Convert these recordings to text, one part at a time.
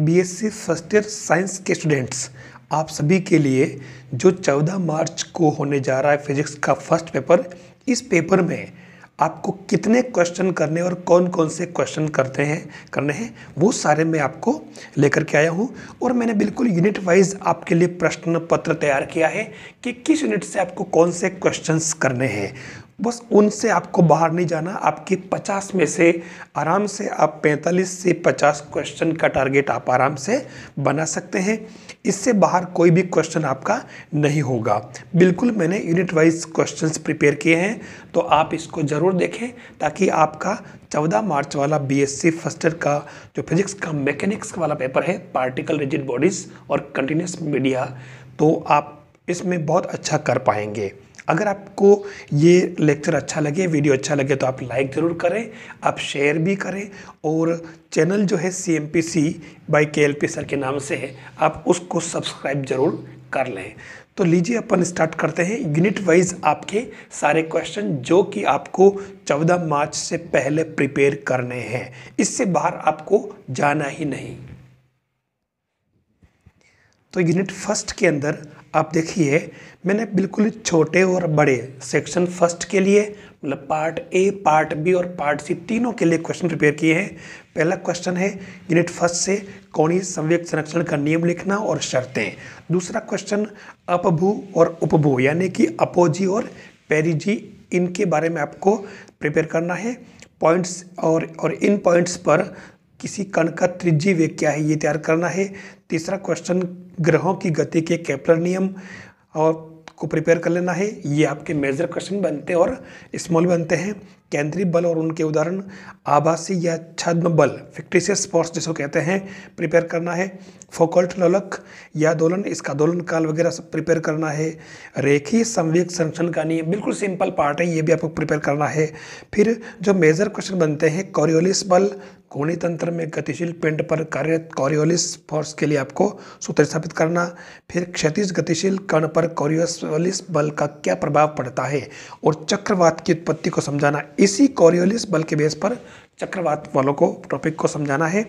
BSc first year science के students आप सभी के लिए जो 14 मार्च को होने जा रहा है फिजिक्स का फर्स्ट पेपर इस पेपर में आपको कितने क्वेश्चन करने और कौन कौन से क्वेश्चन करते हैं करने हैं वो सारे मैं आपको लेकर के आया हूँ और मैंने बिल्कुल यूनिट वाइज आपके लिए प्रश्न पत्र तैयार किया है कि किस यूनिट से आपको कौन से क्वेश्चंस करने हैं बस उनसे आपको बाहर नहीं जाना आपके 50 में से आराम से आप 45 से 50 क्वेश्चन का टारगेट आप आराम से बना सकते हैं इससे बाहर कोई भी क्वेश्चन आपका नहीं होगा बिल्कुल मैंने यूनिट वाइज क्वेश्चंस प्रिपेयर किए हैं तो आप इसको ज़रूर देखें ताकि आपका 14 मार्च वाला बीएससी फर्स्ट ईयर का जो फिजिक्स का मैकेनिक्स वाला पेपर है पार्टिकल रिजिड बॉडीज़ और कंटिन्यूस मीडिया तो आप इसमें बहुत अच्छा कर पाएंगे अगर आपको ये लेक्चर अच्छा लगे वीडियो अच्छा लगे तो आप लाइक ज़रूर करें आप शेयर भी करें और चैनल जो है C M P C by K L P sir के नाम से है आप उसको सब्सक्राइब ज़रूर कर लें तो लीजिए अपन स्टार्ट करते हैं यूनिट वाइज आपके सारे क्वेश्चन जो कि आपको 14 मार्च से पहले प्रिपेयर करने हैं इससे बाहर आपको जाना ही नहीं तो यूनिट फर्स्ट के अंदर आप देखिए मैंने बिल्कुल छोटे और बड़े सेक्शन फर्स्ट के लिए मतलब पार्ट ए पार्ट बी और पार्ट सी तीनों के लिए क्वेश्चन प्रिपेयर किए हैं पहला क्वेश्चन है यूनिट फर्स्ट से कौनी संवेक संरक्षण का नियम लिखना और शर्तें दूसरा क्वेश्चन अपभू और उपभू यानी कि अपोजी और पेरिजी इनके बारे में आपको प्रिपेयर करना है पॉइंट्स और और इन पॉइंट्स पर किसी कण का त्रिज्यी वेग क्या है ये तैयार करना है तीसरा क्वेश्चन ग्रहों की गति के कैप्लर नियम और को प्रिपेयर कर लेना है ये आपके मेजर क्वेश्चन बनते हैं और स्मॉल बनते हैं केंद्रीय बल और उनके उदाहरण आभासी या छद्म बल फिक्टिशियस फोर्स जिसको कहते हैं प्रिपेयर करना है फोकल्ट लोलक या दोलन इसका दोलन काल वगैरह सब प्रिपेयर करना है रेखी संवेक संरक्षण का नियम बिल्कुल सिंपल पार्ट है ये भी आपको प्रिपेयर करना है फिर जो मेजर क्वेश्चन बनते हैं कॉरियोलिस बल कोणी तंत्र में गतिशील पिंड पर कार्यरत कॉरियोलिस फोर्स के लिए आपको सूत्र स्थापित करना फिर क्षतिज गतिशील कण पर कॉरियोस कॉरियोलिस बल का क्या प्रभाव पड़ता है और चक्रवात की उत्पत्ति को समझाना इसी कॉरियोलिस बल के बेस पर चक्रवात वालों को टॉपिक को समझाना है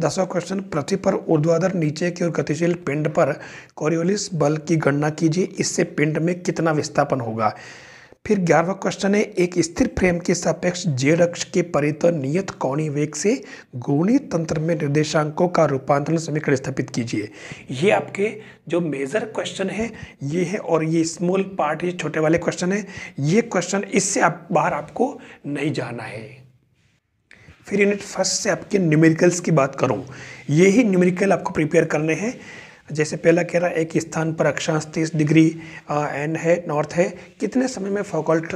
दसवा क्वेश्चन पृथ्वी पर ऊर्ध्वाधर नीचे की ओर गतिशील पिंड पर कॉरियोलिस बल की गणना कीजिए इससे पिंड में कितना विस्थापन होगा फिर ग्यारहवा क्वेश्चन है एक स्थिर फ्रेम के सापेक्ष जेड अक्ष के परित नियत कौणी वेग से गुणित तंत्र में निर्देशांकों का रूपांतरण समीकरण स्थापित कीजिए ये आपके जो मेजर क्वेश्चन है ये है और ये स्मॉल पार्ट ये छोटे वाले क्वेश्चन है ये क्वेश्चन इससे आप बाहर आपको नहीं जाना है फिर यूनिट फर्स्ट से आपके न्यूमेरिकल्स की बात करूँ ही न्यूमेरिकल आपको प्रिपेयर करने हैं जैसे पहला कह रहा है एक स्थान पर अक्षांश तीस डिग्री एन है नॉर्थ है कितने समय में फोकल्ट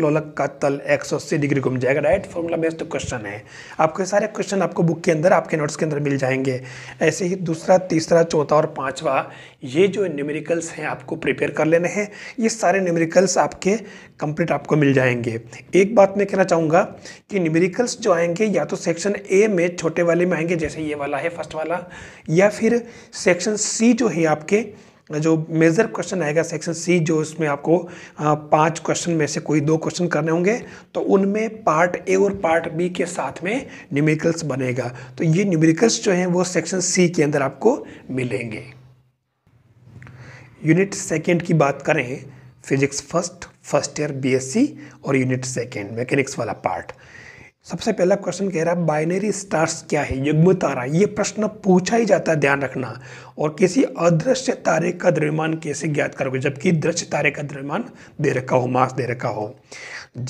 लोलक का तल एक सौ अस्सी डिग्री घूम जाएगा राइट फॉर्मूला बेस्ड क्वेश्चन है आपको सारे क्वेश्चन आपको बुक के अंदर आपके नोट्स के अंदर मिल जाएंगे ऐसे ही दूसरा तीसरा चौथा और पाँचवा ये जो न्यूमेरिकल्स हैं आपको प्रिपेयर कर लेने हैं ये सारे न्यूमेरिकल्स आपके कंप्लीट आपको मिल जाएंगे एक बात मैं कहना चाहूँगा कि न्यूमेरिकल्स जो आएंगे या तो सेक्शन ए में छोटे वाले में आएंगे जैसे ये वाला है फर्स्ट वाला या फिर सेक्शन सी जो है आपके जो मेजर क्वेश्चन आएगा सेक्शन सी जो इसमें आपको पांच क्वेश्चन में से कोई दो क्वेश्चन करने होंगे तो उनमें पार्ट ए और पार्ट बी के साथ में न्यूमेरिकल्स बनेगा तो ये न्यूमेरिकल्स जो हैं वो सेक्शन सी के अंदर आपको मिलेंगे यूनिट सेकेंड की बात करें physics first first year BSc और यूनिट सेकेंड मैकेनिक्स वाला पार्ट सबसे पहला क्वेश्चन कह रहा है बाइनरी स्टार्स क्या है युग्म तारा ये प्रश्न पूछा ही जाता है ध्यान रखना और किसी अदृश्य तारे का द्रव्यमान कैसे ज्ञात करोगे जबकि दृश्य तारे का द्रव्यमान दे रखा हो मास दे रखा हो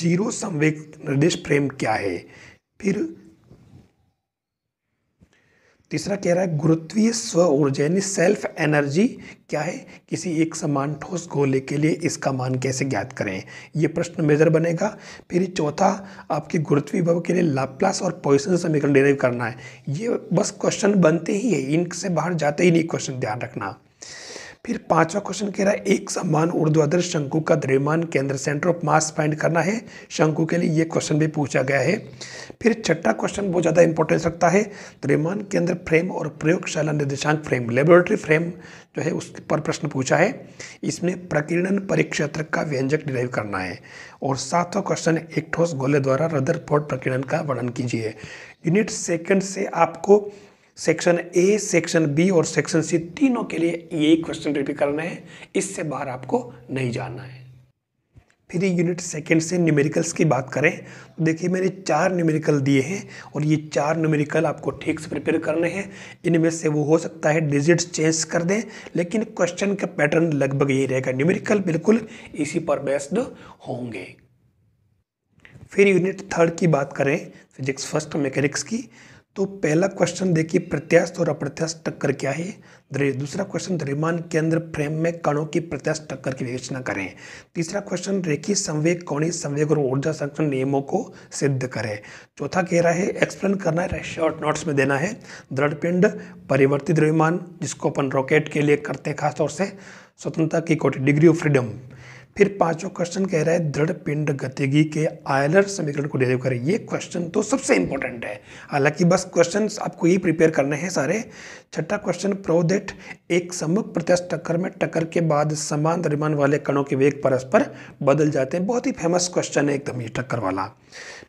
जीरो संवेग निर्देश फ्रेम क्या है फिर तीसरा कह रहा है गुरुत्वीय स्व ऊर्जा यानी सेल्फ एनर्जी क्या है किसी एक समान ठोस गोले के लिए इसका मान कैसे ज्ञात करें यह प्रश्न मेजर बनेगा फिर चौथा आपके गुरुत्वीय भव के लिए लाप्लास और पॉइसन समीकरण डिराइव करना है ये बस क्वेश्चन बनते ही है इनसे बाहर जाते ही नहीं क्वेश्चन ध्यान रखना फिर पांचवा क्वेश्चन कह रहा है एक समान ऊर्ध्वाधर शंकु का द्रव्यमान केंद्र सेंटर ऑफ मास फाइंड करना है शंकु के लिए ये क्वेश्चन भी पूछा गया है फिर छठा क्वेश्चन बहुत ज़्यादा इंपॉर्टेंस रखता है द्रव्यमान केंद्र फ्रेम और प्रयोगशाला निर्देशांक फ्रेम लेबोरेटरी फ्रेम जो है उस पर प्रश्न पूछा है इसमें प्रकीर्णन परिक्षेत्र का व्यंजक डिराइव करना है और सातवा क्वेश्चन एक ठोस गोले द्वारा रदर प्रकीर्णन का वर्णन कीजिए यूनिट सेकेंड से आपको सेक्शन ए सेक्शन बी और सेक्शन सी तीनों के लिए यही क्वेश्चन रिपीट करना है इससे बाहर आपको नहीं जाना है फिर यूनिट सेकेंड से न्यूमेरिकल्स की बात करें तो देखिए मैंने चार न्यूमेरिकल दिए हैं और ये चार न्यूमेरिकल आपको ठीक से प्रिपेयर करने हैं इनमें से वो हो सकता है डिजिट्स चेंज कर दें लेकिन क्वेश्चन का पैटर्न लगभग यही रहेगा न्यूमेरिकल बिल्कुल इसी पर बेस्ड होंगे फिर यूनिट थर्ड की बात करें फिजिक्स फर्स्ट मैकेनिक्स की तो पहला क्वेश्चन देखिए प्रत्यास्थ और अप्रत्यास्थ टक्कर क्या है दूसरा क्वेश्चन द्रव्यमान केंद्र फ्रेम में कणों की प्रत्यास्थ टक्कर की विवेचना करें तीसरा क्वेश्चन रेखी संवेग कौणी संवेग और ऊर्जा संरक्षण नियमों को सिद्ध करें चौथा कह रहा है एक्सप्लेन करना है शॉर्ट नोट्स में देना है दृढ़पिंड परिवर्तित द्रव्यमान जिसको अपन रॉकेट के लिए करते हैं खासतौर से स्वतंत्रता की कोटि डिग्री ऑफ फ्रीडम फिर पांचवा क्वेश्चन कह रहा है दृढ़ पिंड गतिगी के आयलर समीकरण को डेरिव करें ये क्वेश्चन तो सबसे इंपॉर्टेंट है हालांकि बस क्वेश्चन आपको यही प्रिपेयर करने हैं सारे छठा क्वेश्चन प्रो देट एक समुख प्रत्यक्ष टक्कर में टक्कर के बाद समान द्रव्यमान वाले कणों के वेग परस्पर बदल जाते हैं बहुत ही फेमस क्वेश्चन है एकदम ये टक्कर वाला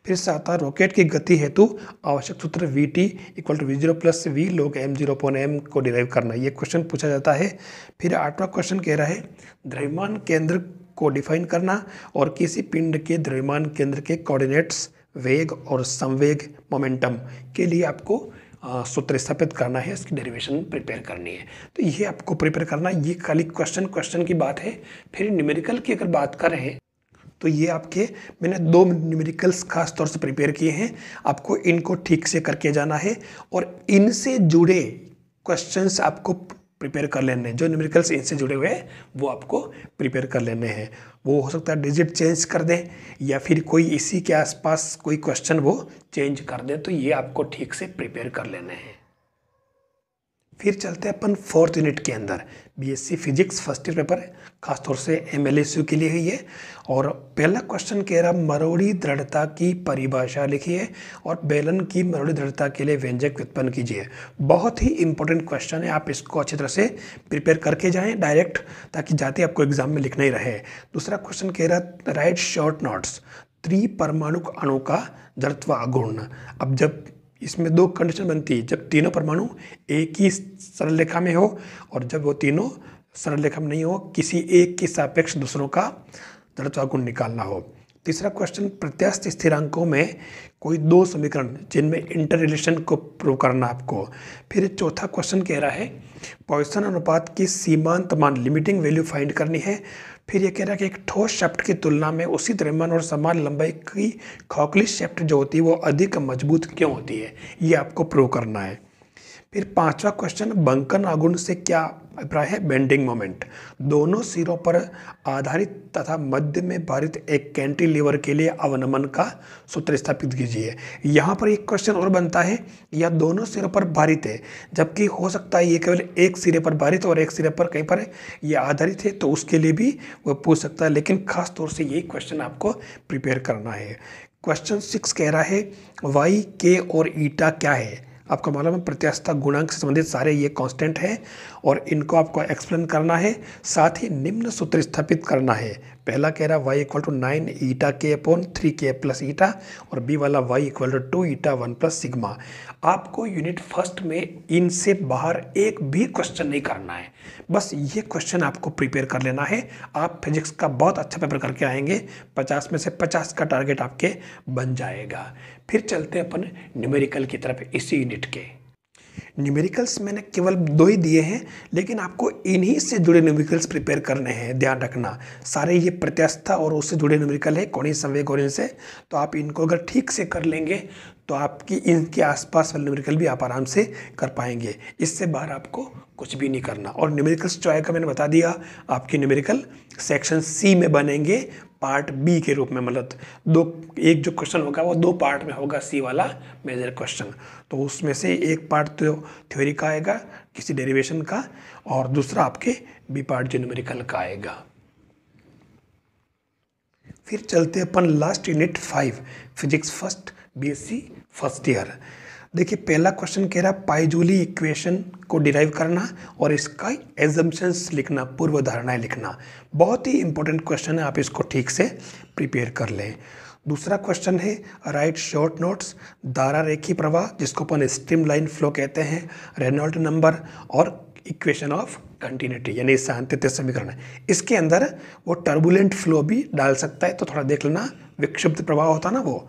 फिर सातवा रॉकेट की गति हेतु आवश्यक सूत्र v t equal to v zero plus v log m zero upon m को डिराइव करना ये क्वेश्चन पूछा जाता है फिर आठवां क्वेश्चन कह रहा है द्रव्यमान केंद्र को डिफाइन करना और किसी पिंड के द्रव्यमान केंद्र के कोऑर्डिनेट्स वेग और संवेग मोमेंटम के लिए आपको सूत्र स्थापित करना है इसकी डेरिवेशन प्रिपेयर करनी है तो ये आपको प्रिपेयर करना ये खाली क्वेश्चन क्वेश्चन की बात है फिर न्यूमेरिकल की अगर बात करें तो ये आपके मैंने दो न्यूमेरिकल्स खास तौर से प्रिपेयर किए हैं आपको इनको ठीक से करके जाना है और इनसे जुड़े क्वेश्चंस आपको प्रिपेयर कर लेने हैं जो न्यूमेरिकल्स इनसे जुड़े हुए हैं वो आपको प्रिपेयर कर लेने हैं वो हो सकता है डिजिट चेंज कर दें या फिर कोई इसी के आसपास कोई क्वेश्चन वो चेंज कर दें तो ये आपको ठीक से प्रिपेयर कर लेने हैं फिर चलते हैं अपन फोर्थ यूनिट के अंदर BSc physics first year paper है खासतौर से एम एल के लिए ही है और पहला क्वेश्चन कह रहा मरोड़ी दृढ़ता की परिभाषा लिखिए और बेलन की मरोड़ी दृढ़ता के लिए व्यंजक उत्पन्न कीजिए बहुत ही इंपॉर्टेंट क्वेश्चन है आप इसको अच्छी तरह से प्रिपेयर करके जाएँ डायरेक्ट ताकि जाते आपको एग्जाम में लिखना ही रहे दूसरा क्वेश्चन कह रहा राइट शॉर्ट नोट्स त्रिपरमाणुक अणु का जड़त्व गुण अब जब इसमें दो कंडीशन बनती है जब तीनों परमाणु एक ही सरल रेखा में हो और जब वो तीनों सरल रेखा में नहीं हो किसी एक के सापेक्ष दूसरों का गुण निकालना हो तीसरा क्वेश्चन प्रत्यास्थ स्थिरांकों में कोई दो समीकरण जिनमें इंटर रिलेशन को प्रूव करना आपको फिर चौथा क्वेश्चन कह रहा है पॉइसन अनुपात की सीमांत मान लिमिटिंग वैल्यू फाइंड करनी है फिर ये कह रहा है कि एक ठोस शेफ्ट की तुलना में उसी द्रव्यमान और समान लंबाई की खोखली शेफ्ट जो होती है वो अधिक मजबूत क्यों होती है ये आपको प्रूव करना है फिर पांचवा क्वेश्चन बंकन आगुण से क्या अभिप्राय है बेंडिंग मोमेंट दोनों सिरों पर आधारित तथा मध्य में भारित एक कैंटिलीवर के लिए अवनमन का सूत्र स्थापित कीजिए यहाँ पर एक क्वेश्चन और बनता है यह दोनों सिरों पर भारित है जबकि हो सकता है ये केवल एक सिरे पर भारित और एक सिरे पर कहीं पर यह आधारित है तो उसके लिए भी वह पूछ सकता है लेकिन खास तौर से यही क्वेश्चन आपको प्रिपेयर करना है क्वेश्चन सिक्स कह रहा है वाई के और ईटा क्या है आपको मालूम है प्रत्यास्था गुणांक से संबंधित सारे ये कांस्टेंट हैं और इनको आपको एक्सप्लेन करना है साथ ही निम्न सूत्र स्थापित करना है पहला कह रहा है y equal to nine eta K upon three K plus eta और बी वाला y equal to two eta one plus sigma आपको यूनिट फर्स्ट में इनसे बाहर एक भी क्वेश्चन नहीं करना है बस ये क्वेश्चन आपको प्रिपेयर कर लेना है आप फिजिक्स का बहुत अच्छा पेपर करके आएंगे पचास में से पचास का टारगेट आपके बन जाएगा फिर चलते अपन न्यूमेरिकल की तरफ इसी यूनिट के न्यूमेरिकल्स मैंने केवल दो ही दिए हैं लेकिन आपको इन्हीं से जुड़े न्यूमेरिकल्स प्रिपेयर करने हैं ध्यान रखना सारे ये प्रत्यास्था और उससे जुड़े न्यूमेरिकल है कौन संवेग और इनसे तो आप इनको अगर ठीक से कर लेंगे तो आपकी इनके आसपास वाले न्यूमेरिकल भी आप आराम से कर पाएंगे इससे बाहर आपको कुछ भी नहीं करना और न्यूमेरिकल चॉय का मैंने बता दिया आपके न्यूमेरिकल सेक्शन सी में बनेंगे पार्ट बी के रूप में मतलब दो एक जो क्वेश्चन होगा वो दो पार्ट में होगा सी वाला मेजर क्वेश्चन तो उसमें से एक पार्ट तो थ्योरी का आएगा किसी डेरिवेशन का और दूसरा आपके बी पार्ट जो न्यूमेरिकल का आएगा फिर चलते अपन last unit five physics first B first year देखिए पहला क्वेश्चन कह रहा है पाइजूली इक्वेशन को डिराइव करना और इसका एजम्पन्स लिखना पूर्व धारणाएं लिखना बहुत ही इंपॉर्टेंट क्वेश्चन है आप इसको ठीक से प्रिपेयर कर लें दूसरा क्वेश्चन है राइट शॉर्ट नोट्स दारा रेखी प्रवाह जिसको अपन स्ट्रीम लाइन फ्लो कहते हैं रेनॉल्ट नंबर और इक्वेशन ऑफ कंटिन्यूटी यानी शांति समीकरण है इसके अंदर वो टर्बुलेंट फ्लो भी डाल सकता है तो थोड़ा देख लेना विक्षुब्ध प्रवाह होता ना वो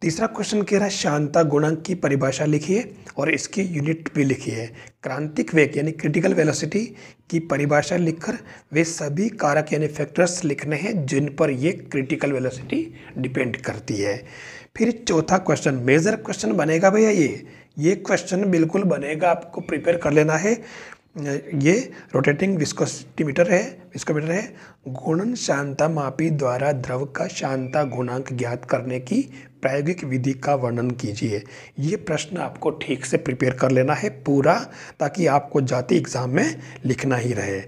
तीसरा क्वेश्चन कह रहा है शांता गुणांक की परिभाषा लिखिए और इसकी यूनिट भी लिखिए क्रांतिक वेग यानी क्रिटिकल वेलोसिटी की परिभाषा लिखकर वे सभी कारक यानी फैक्टर्स लिखने हैं जिन पर ये क्रिटिकल वेलोसिटी डिपेंड करती है फिर चौथा क्वेश्चन मेजर क्वेश्चन बनेगा भैया ये ये क्वेश्चन बिल्कुल बनेगा आपको प्रिपेयर कर लेना है ये रोटेटिंग विस्कोस्टीमीटर है विस्कोमीटर है गुणन शांता मापी द्वारा द्रव का शांता गुणांक ज्ञात करने की प्रायोगिक विधि का वर्णन कीजिए ये प्रश्न आपको ठीक से प्रिपेयर कर लेना है पूरा ताकि आपको जाति एग्ज़ाम में लिखना ही रहे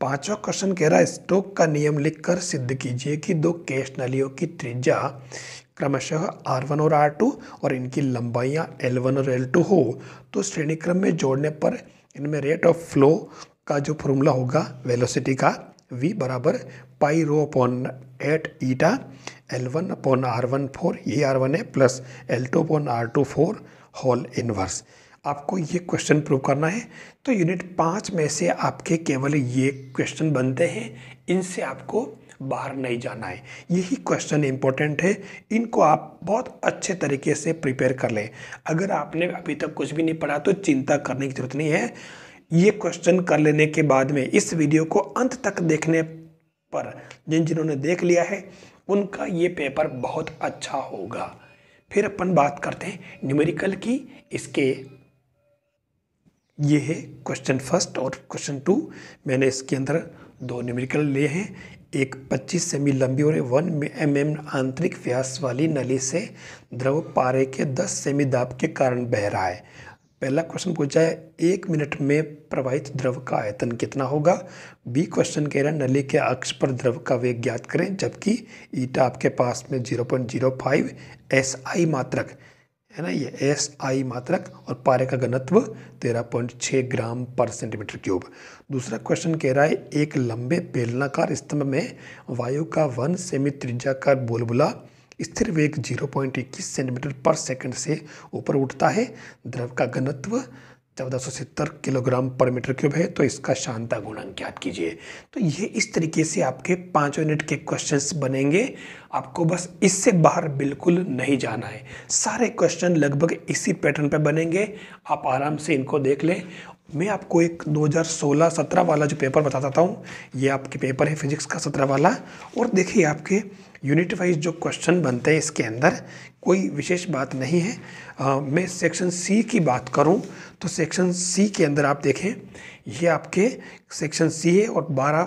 पांचवा क्वेश्चन कह रहा है स्टोक का नियम लिखकर सिद्ध कीजिए कि दो केश नलियों की त्रिज्या क्रमशः R1 और R2 और इनकी लंबाइयाँ L1 और L2 हो तो श्रेणी क्रम में जोड़ने पर इनमें रेट ऑफ फ्लो का जो फॉर्मूला होगा वेलोसिटी का v बराबर pi rho upon eight eta L one upon R one four ये आर वन है plus L two upon R two four whole inverse आपको ये क्वेश्चन प्रूव करना है तो यूनिट पाँच में से आपके केवल ये क्वेश्चन बनते हैं इनसे आपको बाहर नहीं जाना है यही क्वेश्चन इंपॉर्टेंट है इनको आप बहुत अच्छे तरीके से प्रिपेयर कर लें अगर आपने अभी तक कुछ भी नहीं पढ़ा तो चिंता करने की जरूरत नहीं है ये क्वेश्चन कर लेने के बाद में इस वीडियो को अंत तक देखने पर जिन जिन्होंने देख लिया है उनका ये पेपर बहुत अच्छा होगा फिर अपन बात करते हैं न्यूमेरिकल की इसके ये है क्वेश्चन फर्स्ट और क्वेश्चन टू मैंने इसके अंदर दो न्यूमेरिकल लिए हैं एक 25 सेमी लंबी और 1 एम एम आंतरिक व्यास वाली नली से द्रव पारे के 10 सेमी दाब के कारण बह रहा है पहला क्वेश्चन पूछा है एक मिनट में प्रवाहित द्रव का आयतन कितना होगा बी क्वेश्चन कह रहा है नली के अक्ष पर द्रव का वेग ज्ञात करें जबकि ईटा आपके पास में 0.05 आई मात्रक है ना ये एस आई मात्रक और पारे का घनत्व 13.6 ग्राम पर सेंटीमीटर क्यूब दूसरा क्वेश्चन कह रहा है एक लंबे बेलनाकार स्तंभ में वायु का वन सेमी त्रिज्याकार का बुलबुला स्थिर वेग 0.21 सेंटीमीटर पर सेकंड से ऊपर उठता है द्रव का घनत्व चौदह किलोग्राम पर मीटर क्यूब है तो इसका शांता गुणांक याद कीजिए तो ये इस तरीके से आपके पाँच यूनिट के क्वेश्चंस बनेंगे आपको बस इससे बाहर बिल्कुल नहीं जाना है सारे क्वेश्चन लगभग इसी पैटर्न पे बनेंगे आप आराम से इनको देख लें मैं आपको एक 2016-17 वाला जो पेपर बताता हूँ ये आपके पेपर है फिजिक्स का 17 वाला और देखिए आपके यूनिट वाइज जो क्वेश्चन बनते हैं इसके अंदर कोई विशेष बात नहीं है आ, मैं सेक्शन सी की बात करूं तो सेक्शन सी के अंदर आप देखें ये आपके सेक्शन सी है और 12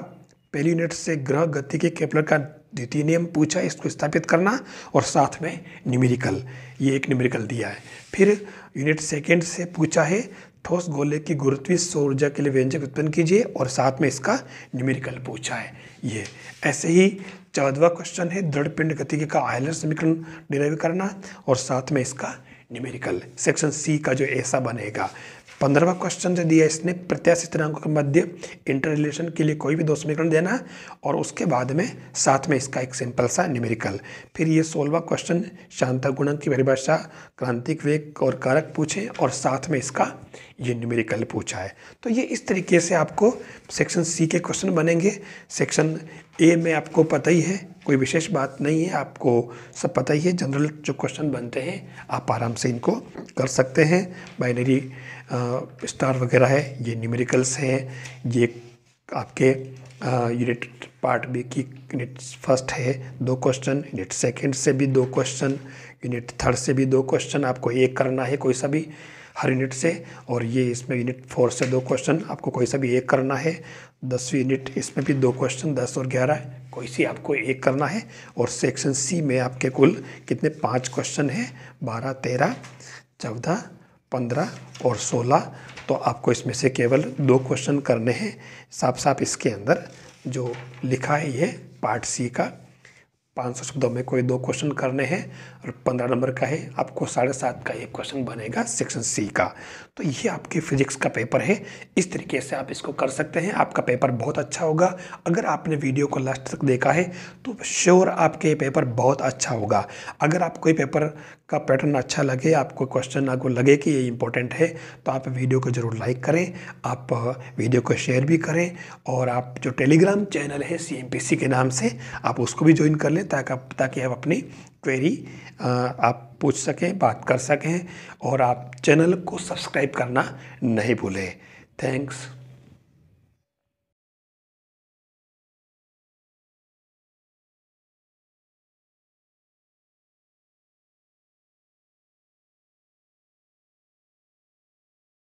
पहली यूनिट से ग्रह गति के केपलर का द्वितीय नियम पूछा इसको स्थापित करना और साथ में न्यूमेरिकल ये एक न्यूमेरिकल दिया है फिर यूनिट सेकेंड से पूछा है ठोस गोले की गुरुत्वीय ऊर्जा के लिए व्यंजक उत्पन्न कीजिए और साथ में इसका न्यूमेरिकल पूछा है ये ऐसे ही चौदवा क्वेश्चन है दृढ़ पिंड गति का आयलर समीकरण डिराइव करना और साथ में इसका न्यूमेरिकल सेक्शन सी का जो ऐसा बनेगा पंद्रहवा क्वेश्चन जो दिया इसने प्रत्याशित स्थिरांकों के मध्य इंटर रिलेशन के लिए कोई भी दो समीकरण देना और उसके बाद में साथ में इसका एक सिंपल सा न्यूमेरिकल फिर ये सोलवा क्वेश्चन शांता गुणन की परिभाषा क्रांतिक वेग और कारक पूछे और साथ में इसका ये न्यूमेरिकल पूछा है तो ये इस तरीके से आपको सेक्शन सी के क्वेश्चन बनेंगे सेक्शन ए में आपको पता ही है कोई विशेष बात नहीं है आपको सब पता ही है जनरल जो क्वेश्चन बनते हैं आप आराम से इनको कर सकते हैं बाइनरी स्टार वगैरह है ये न्यूमेरिकल्स हैं ये आपके यूनिट पार्ट बी की यूनिट फर्स्ट है दो क्वेश्चन यूनिट सेकंड से भी दो क्वेश्चन यूनिट थर्ड से भी दो क्वेश्चन आपको एक करना है कोई सा भी हर यूनिट से और ये इसमें यूनिट फोर से दो क्वेश्चन आपको कोई सा भी एक करना है दसवीं यूनिट इसमें भी दो क्वेश्चन दस और ग्यारह कोई सी आपको एक करना है और सेक्शन सी में आपके कुल कितने पाँच क्वेश्चन हैं बारह तेरह चौदह पंद्रह और सोलह तो आपको इसमें से केवल दो क्वेश्चन करने हैं साफ साफ इसके अंदर जो लिखा है ये पार्ट सी का पाँच सौ शब्दों में कोई दो क्वेश्चन करने हैं और पंद्रह नंबर का है आपको साढ़े सात का एक क्वेश्चन बनेगा सेक्शन सी का तो ये आपके फिजिक्स का पेपर है इस तरीके से आप इसको कर सकते हैं आपका पेपर बहुत अच्छा होगा अगर आपने वीडियो को लास्ट तक देखा है तो श्योर आपके पेपर बहुत अच्छा होगा अगर आप कोई पेपर का पैटर्न अच्छा लगे आपको क्वेश्चन आपको लगे कि ये इंपॉर्टेंट है तो आप वीडियो को ज़रूर लाइक करें आप वीडियो को शेयर भी करें और आप जो टेलीग्राम चैनल है सी के नाम से आप उसको भी ज्वाइन कर लें हैं ताकि ताकि आप अपनी क्वेरी आप पूछ सकें बात कर सकें और आप चैनल को सब्सक्राइब करना नहीं भूलें थैंक्स